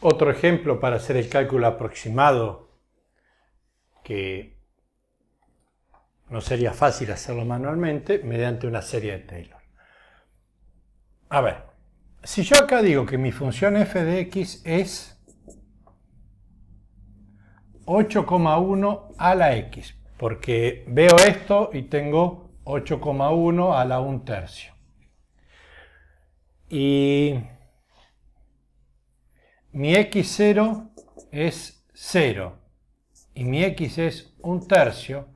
Otro ejemplo para hacer el cálculo aproximado, que no sería fácil hacerlo manualmente, mediante una serie de Taylor. A ver, si yo acá digo que mi función f de x es 8,1 a la x, porque veo esto y tengo 8,1 a la 1 tercio. Y mi x0 es 0 y mi x es un tercio,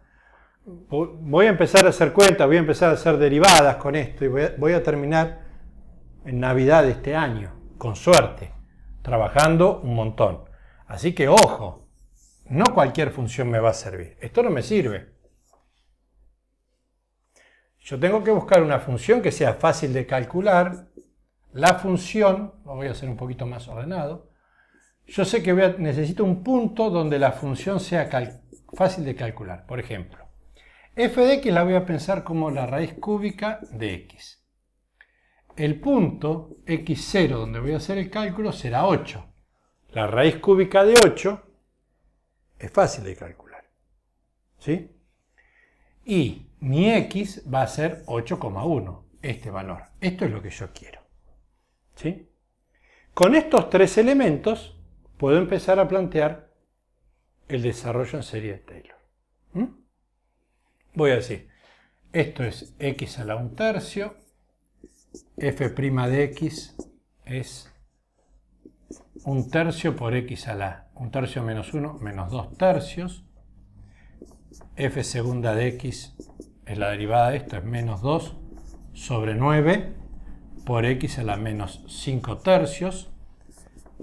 voy a empezar a hacer cuentas, voy a empezar a hacer derivadas con esto y voy a, terminar en Navidad de este año, con suerte, trabajando un montón. Así que ojo, no cualquier función me va a servir. Esto no me sirve. Yo tengo que buscar una función que sea fácil de calcular. La función, lo voy a hacer un poquito más ordenado, yo sé que necesito un punto donde la función sea fácil de calcular. Por ejemplo, f de x la voy a pensar como la raíz cúbica de x. El punto x0 donde voy a hacer el cálculo será 8. La raíz cúbica de 8 es fácil de calcular. ¿Sí? Y mi x va a ser 8,1, este valor. Esto es lo que yo quiero. ¿Sí? Con estos tres elementos puedo empezar a plantear el desarrollo en serie de Taylor. ¿Mm? Voy a decir, esto es x a la 1 tercio, f' de x es 1 tercio por x a la, 1 tercio menos 1, menos 2 tercios, f segunda de x es la derivada de esto, es menos 2 sobre 9 por x a la menos 5 tercios,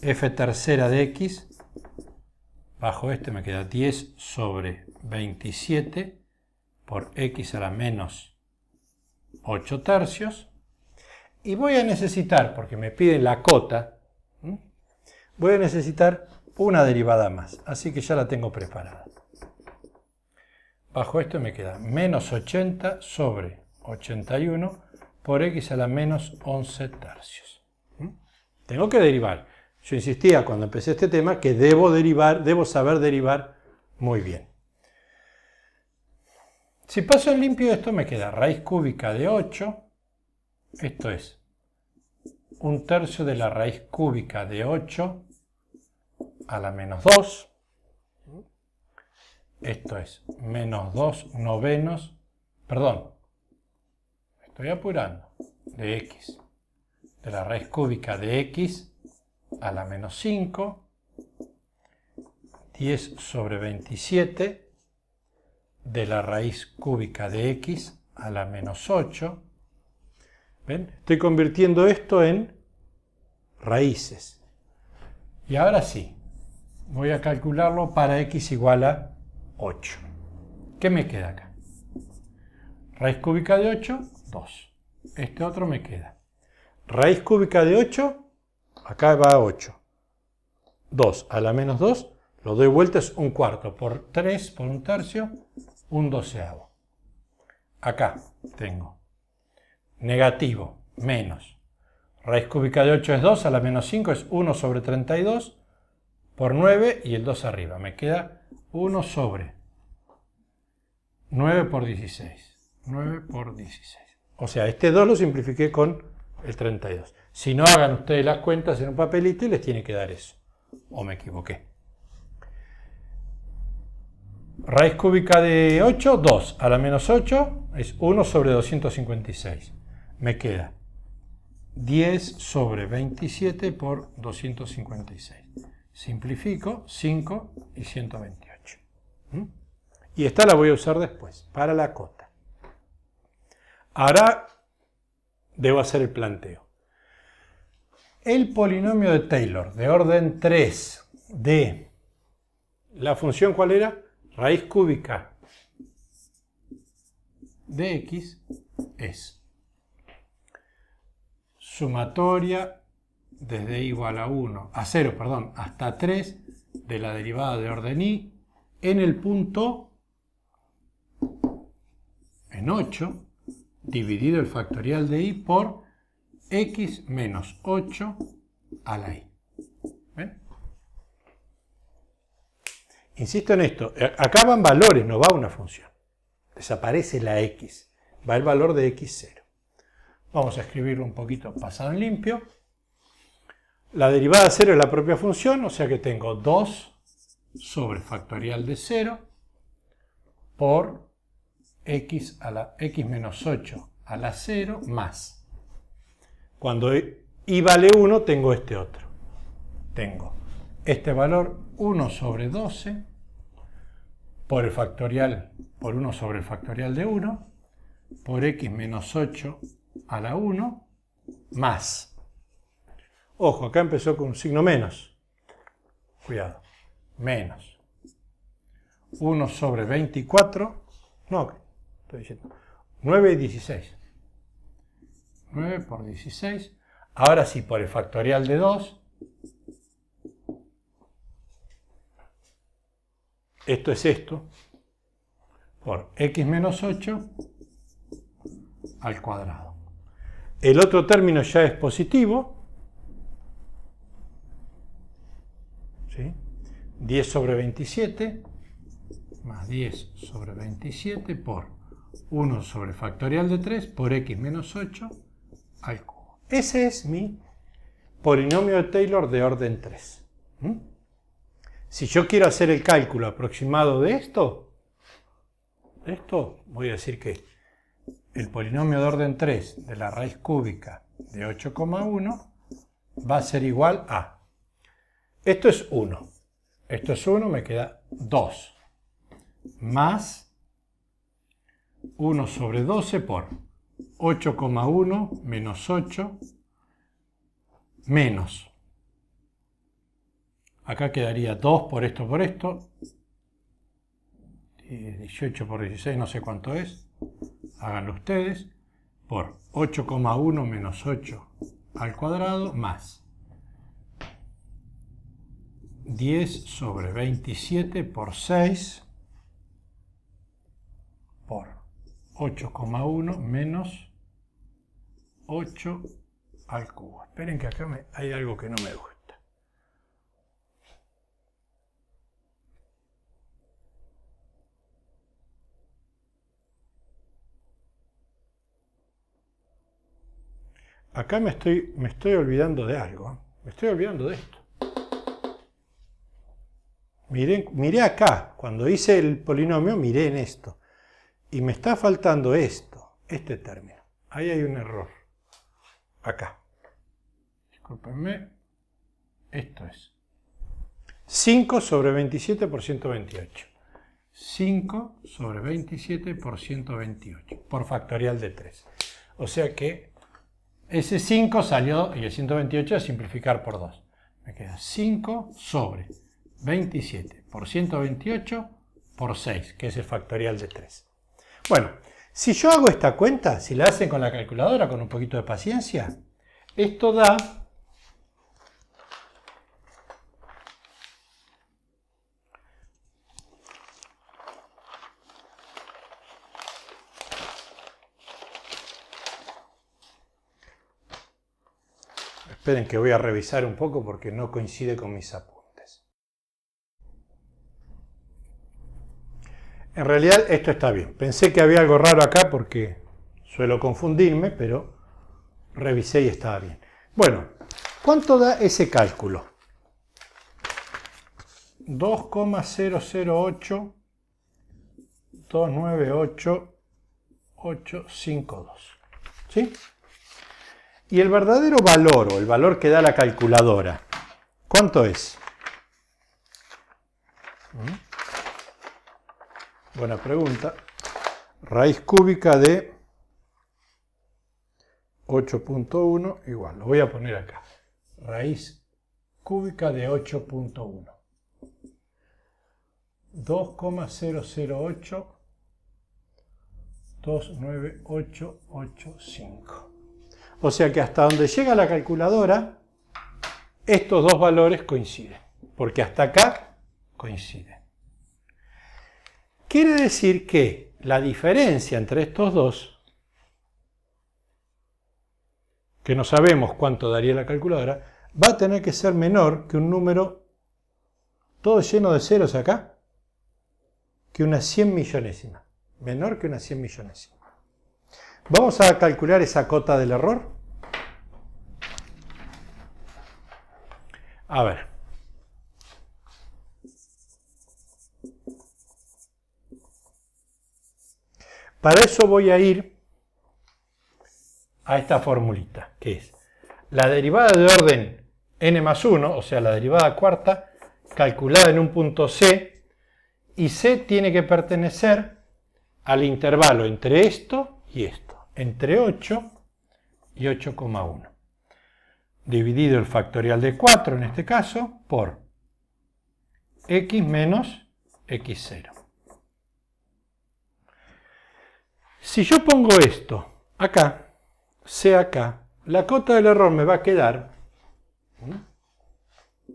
f tercera de x, bajo este me queda 10 sobre 27 por x a la menos 8 tercios. Y voy a necesitar, porque me pide la cota, voy a necesitar una derivada más, así que ya la tengo preparada. Bajo esto me queda menos 80 sobre 81 por x a la menos 11 tercios. Tengo que derivar. Yo insistía cuando empecé este tema que debo derivar, debo saber derivar muy bien. Si paso en limpio esto me queda raíz cúbica de 8, esto es un tercio de la raíz cúbica de 8 a la menos 2, esto es menos 2 novenos, perdón, estoy apurando, de x, de la raíz cúbica de x a la menos 5, 10 sobre 27 de la raíz cúbica de x a la menos 8. ¿Ven? Estoy convirtiendo esto en raíces. Y ahora sí, voy a calcularlo para x igual a 8. ¿Qué me queda acá? Raíz cúbica de 8, 2. Este otro me queda. Raíz cúbica de 8, Acá va 8. 2 a la menos 2, lo doy vuelta, es un cuarto por 3, por un tercio, un doceavo. Acá tengo negativo menos. Raíz cúbica de 8 es 2, a la menos 5 es 1 sobre 32 por 9 y el 2 arriba. Me queda 1 sobre 9 por 16. 9 por 16. O sea, este 2 lo simplifiqué con el 32. Si no hagan ustedes las cuentas en un papelito y les tiene que dar eso. O me equivoqué. Raíz cúbica de 8, 2 a la menos 8 es 1 sobre 256. Me queda 10 sobre 27 por 256. Simplifico 5 y 128. ¿Mm? Y esta la voy a usar después, para la cota. Ahora debo hacer el planteo el polinomio de Taylor de orden 3 de la función cuál era? Raíz cúbica de x es sumatoria desde igual a 1 a 0, perdón, hasta 3 de la derivada de orden i en el punto en 8 dividido el factorial de i por x menos 8 a la y. ¿Ven? Insisto en esto, eh, acá van valores, no va una función. Desaparece la x, va el valor de x0. Vamos a escribirlo un poquito pasado en limpio. La derivada de 0 es la propia función, o sea que tengo 2 sobre factorial de 0 por x, a la, x menos 8 a la 0 más cuando y vale 1, tengo este otro. Tengo este valor 1 sobre 12 por el factorial, por 1 sobre el factorial de 1, por x menos 8 a la 1, más. Ojo, acá empezó con un signo menos. Cuidado. Menos. 1 sobre 24. No, estoy diciendo. 9 y 16. 9 por 16. Ahora sí, por el factorial de 2. Esto es esto. Por x menos 8 al cuadrado. El otro término ya es positivo. ¿sí? 10 sobre 27 más 10 sobre 27 por 1 sobre factorial de 3 por x menos 8 al cubo. Ese es mi polinomio de Taylor de orden 3. Si yo quiero hacer el cálculo aproximado de esto, de esto voy a decir que el polinomio de orden 3 de la raíz cúbica de 8,1 va a ser igual a... Esto es 1. Esto es 1, me queda 2. Más 1 sobre 12 por 8,1 menos 8 menos. Acá quedaría 2 por esto por esto. 18 eh, por 16 no sé cuánto es. Háganlo ustedes. Por 8,1 menos 8 al cuadrado más 10 sobre 27 por 6 8,1 menos 8 al cubo. Esperen que acá hay algo que no me gusta. Acá me estoy, me estoy olvidando de algo. ¿eh? Me estoy olvidando de esto. miré acá, cuando hice el polinomio, miré en esto y me está faltando esto, este término. Ahí hay un error. Acá. Discúlpenme. Esto es. 5 sobre 27 por 128. 5 sobre 27 por 128, por factorial de 3. O sea que ese 5 salió, y el 128 a simplificar por 2. Me queda 5 sobre 27 por 128 por 6, que es el factorial de 3. Bueno, si yo hago esta cuenta, si la hacen con la calculadora, con un poquito de paciencia, esto da Esperen que voy a revisar un poco porque no coincide con mis apuntes. En realidad esto está bien. Pensé que había algo raro acá porque suelo confundirme, pero revisé y estaba bien. Bueno, ¿cuánto da ese cálculo? 2,008 298 852. ¿Sí? Y el verdadero valor o el valor que da la calculadora, ¿cuánto es? ¿Mm? Buena pregunta. Raíz cúbica de 8.1 igual, lo voy a poner acá. Raíz cúbica de 8.1. 2,008 29885. O sea que hasta donde llega la calculadora, estos dos valores coinciden, porque hasta acá coinciden. Quiere decir que la diferencia entre estos dos, que no sabemos cuánto daría la calculadora, va a tener que ser menor que un número todo lleno de ceros acá, que una 100 millonésima. Menor que una 100 millonésima. Vamos a calcular esa cota del error. A ver, Para eso voy a ir a esta formulita, que es la derivada de orden n más 1, o sea, la derivada cuarta, calculada en un punto C, y C tiene que pertenecer al intervalo entre esto y esto, entre 8 y 8,1, dividido el factorial de 4, en este caso, por x menos x0. Si yo pongo esto acá, C acá, la cota del error me va a quedar ¿Mm?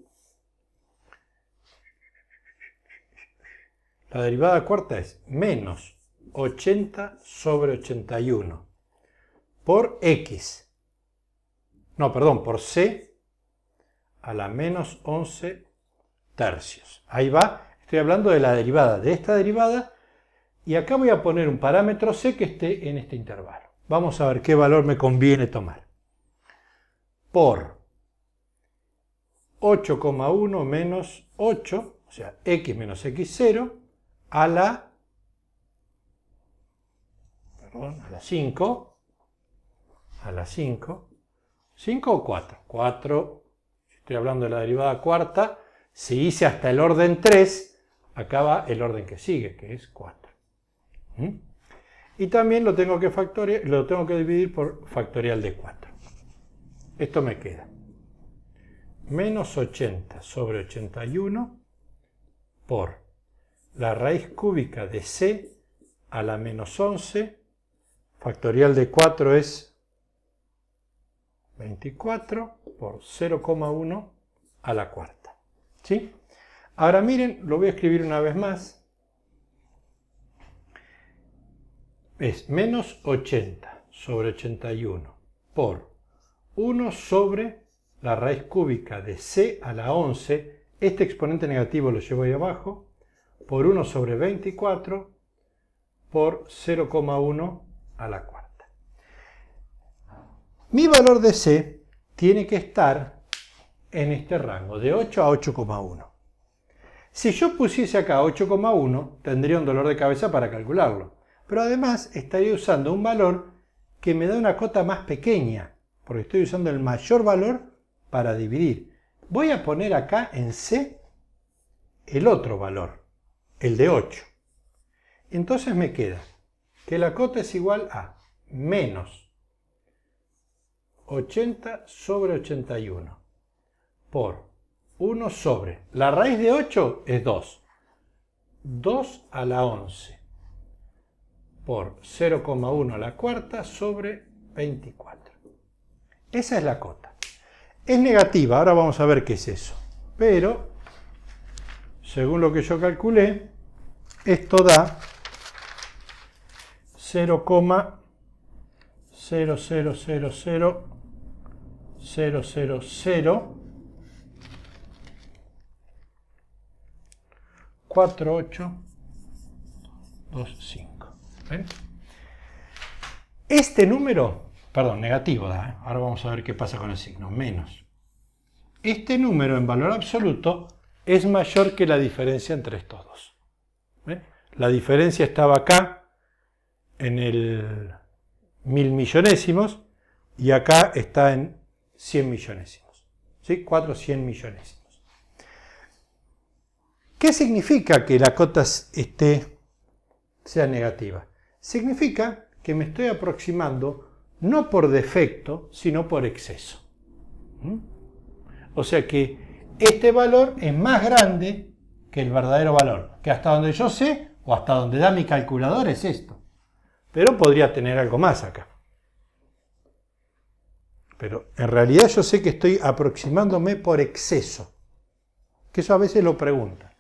La derivada cuarta es menos 80 sobre 81 por x. No, perdón, por c a la menos 11 tercios. Ahí va, estoy hablando de la derivada de esta derivada y acá voy a poner un parámetro C que esté en este intervalo. Vamos a ver qué valor me conviene tomar. Por 8,1 menos 8, o sea, x menos x0, a la, a 5, a la 5, 5 o 4, 4, estoy hablando de la derivada cuarta, si hice hasta el orden 3, acaba el orden que sigue, que es 4. ¿Mm? Y también lo tengo, que lo tengo que dividir por factorial de 4. Esto me queda menos 80 sobre 81 por la raíz cúbica de c a la menos 11, factorial de 4 es 24 por 0,1 a la cuarta. Ahora miren, lo voy a escribir una vez más. es menos 80 sobre 81 por 1 sobre la raíz cúbica de c a la 11, este exponente negativo lo llevo ahí abajo, por 1 sobre 24 por 0,1 a la cuarta. Mi valor de c tiene que estar en este rango, de 8 a 8,1. Si yo pusiese acá 8,1, tendría un dolor de cabeza para calcularlo pero además estaría usando un valor que me da una cota más pequeña, porque estoy usando el mayor valor para dividir. Voy a poner acá en C el otro valor, el de 8. Entonces me queda que la cota es igual a menos 80 sobre 81 por 1 sobre, la raíz de 8 es 2, 2 a la 11 por 0,1 a la cuarta sobre 24. Esa es la cota. Es negativa, ahora vamos a ver qué es eso. Pero, según lo que yo calculé, esto da 48 25 ¿Eh? Este número, perdón, negativo ¿eh? ahora vamos a ver qué pasa con el signo, menos. Este número en valor absoluto es mayor que la diferencia entre estos dos. ¿Eh? La diferencia estaba acá en el mil millonésimos y acá está en 100 millonésimos. ¿Sí? 400 millonésimos. ¿Qué significa que la cota esté, sea negativa? significa que me estoy aproximando no por defecto, sino por exceso. ¿Mm? O sea que este valor es más grande que el verdadero valor, que hasta donde yo sé o hasta donde da mi calculador es esto. Pero podría tener algo más acá. Pero en realidad yo sé que estoy aproximándome por exceso. Que eso a veces lo preguntan.